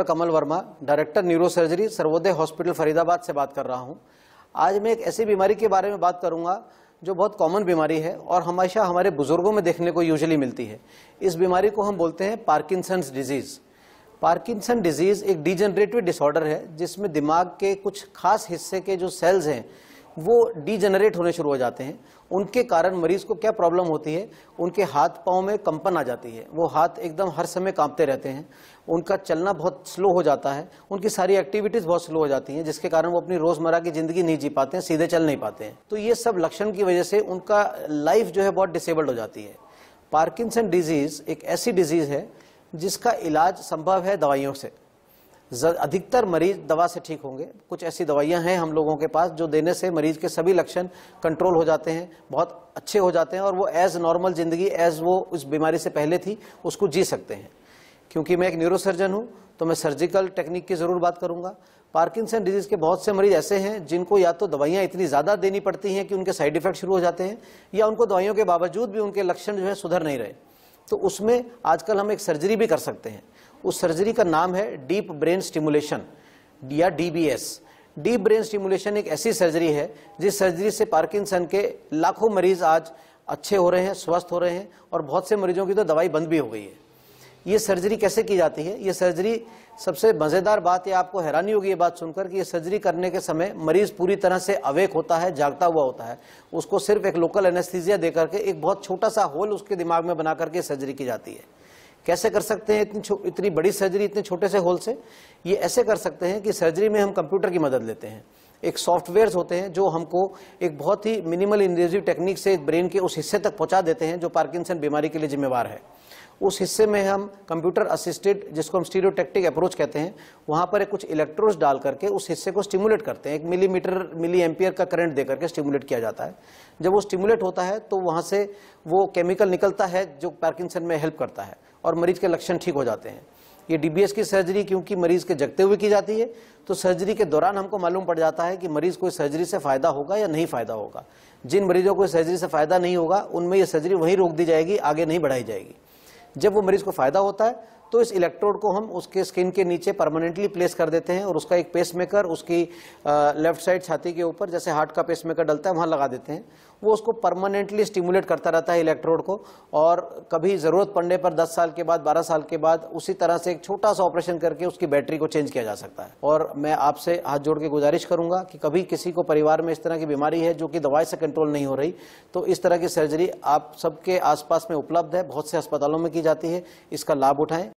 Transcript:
doctor Kamal Verma director neuro surgery Sarvodaya hospital Faridabad से बात कर रहा हूँ आज मैं एक ऐसी बीमारी के बारे में बात करूँगा जो बहुत कॉमन बीमारी है और हमेशा हमारे बुजुर्गों में देखने को यूजली मिलती है इस बीमारी को हम बोलते हैं पार्किंसंस डिजीज़ पार्किंसन डिजीज़ एक डीजनरेटिव डिसऑर्डर है जिसमें दिमाग के कुछ खास हिस्से के जो सेल्स हैं वो डीजनरेट होने शुरू हो जाते हैं उनके कारण मरीज को क्या प्रॉब्लम होती है उनके हाथ पाँव में कंपन आ जाती है वो हाथ एकदम हर समय कांपते रहते हैं उनका चलना बहुत स्लो हो जाता है उनकी सारी एक्टिविटीज़ बहुत स्लो हो जाती हैं जिसके कारण वो अपनी रोज़मर्रा की ज़िंदगी नहीं जी पाते हैं सीधे चल नहीं पाते हैं तो ये सब लक्षण की वजह से उनका लाइफ जो है बहुत डिसेबल्ड हो जाती है पार्किसन डिजीज़ एक ऐसी डिजीज़ है जिसका इलाज संभव है दवाइयों से अधिकतर मरीज दवा से ठीक होंगे कुछ ऐसी दवाइयां हैं हम लोगों के पास जो देने से मरीज के सभी लक्षण कंट्रोल हो जाते हैं बहुत अच्छे हो जाते हैं और वो एज नॉर्मल ज़िंदगी एज वो उस बीमारी से पहले थी उसको जी सकते हैं क्योंकि मैं एक न्यूरोसर्जन हूँ तो मैं सर्जिकल टेक्निक की ज़रूर बात करूंगा पार्किंसन डिजीज़ के बहुत से मरीज ऐसे हैं जिनको या तो दवाइयाँ इतनी ज़्यादा देनी पड़ती हैं कि उनके साइड इफ़ेक्ट शुरू हो जाते हैं या उनको दवाइयों के बावजूद भी उनके लक्षण जो है सुधर नहीं रहे तो उसमें आजकल हम एक सर्जरी भी कर सकते हैं उस सर्जरी का नाम है डीप ब्रेन स्टिमुलेशन या डीबीएस डीप ब्रेन स्टिमुलेशन एक ऐसी सर्जरी है जिस सर्जरी से पार्किंसन के लाखों मरीज आज अच्छे हो रहे हैं स्वस्थ हो रहे हैं और बहुत से मरीजों की तो दवाई बंद भी हो गई है ये सर्जरी कैसे की जाती है ये सर्जरी सबसे मज़ेदार बात है आपको हैरानी होगी ये बात सुनकर कि ये सर्जरी करने के समय मरीज पूरी तरह से अवेक होता है जागता हुआ होता है उसको सिर्फ एक लोकल एनेस्थीजिया देकर के एक बहुत छोटा सा होल उसके दिमाग में बना करके सर्जरी की जाती है कैसे कर सकते हैं इतनी इतनी बड़ी सर्जरी इतने छोटे से होल से ये ऐसे कर सकते हैं कि सर्जरी में हम कंप्यूटर की मदद लेते हैं एक सॉफ्टवेयर्स होते हैं जो हमको एक बहुत ही मिनिमल इन्वेजिव टेक्निक से ब्रेन के उस हिस्से तक पहुंचा देते हैं जो पार्किंसन बीमारी के लिए जिम्मेवार है उस हिस्से में हम कंप्यूटर असिस्टेड जिसको हम स्टीरियोटेक्टिक अप्रोच कहते हैं वहाँ पर कुछ इलेक्ट्रोड्स डाल करके उस हिस्से को स्टिमुलेट करते हैं एक मिलीमीटर मिली एम्पियर का करंट दे करके स्टिमुलेट किया जाता है जब वो स्टिमुलेट होता है तो वहाँ से वो केमिकल निकलता है जो पार्किंसन में हेल्प करता है और मरीज के लक्षण ठीक हो जाते हैं ये डीबीएस की सर्जरी क्योंकि मरीज के जगते हुए की जाती है तो सर्जरी के दौरान हमको मालूम पड़ जाता है कि मरीज को इस सर्जरी से फायदा होगा या नहीं फायदा होगा जिन मरीजों को इस सर्जरी से फायदा नहीं होगा उनमें ये सर्जरी वहीं रोक दी जाएगी आगे नहीं बढ़ाई जाएगी जब वो मरीज को फायदा होता है तो इस इलेक्ट्रोड को हम उसके स्किन के नीचे परमानेंटली प्लेस कर देते हैं और उसका एक पेस मेकर उसकी लेफ्ट साइड छाती के ऊपर जैसे हार्ट का पेस मेकर डलता है वहाँ लगा देते हैं वो उसको परमानेंटली स्टिमुलेट करता रहता है इलेक्ट्रोड को और कभी ज़रूरत पड़ने पर 10 साल के बाद 12 साल के बाद उसी तरह से एक छोटा सा ऑपरेशन करके उसकी बैटरी को चेंज किया जा सकता है और मैं आपसे हाथ जोड़ के गुजारिश करूँगा कि कभी किसी को परिवार में इस तरह की बीमारी है जो कि दवाई से कंट्रोल नहीं हो रही तो इस तरह की सर्जरी आप सबके आसपास में उपलब्ध है बहुत से अस्पतालों में की जाती है इसका लाभ उठाएं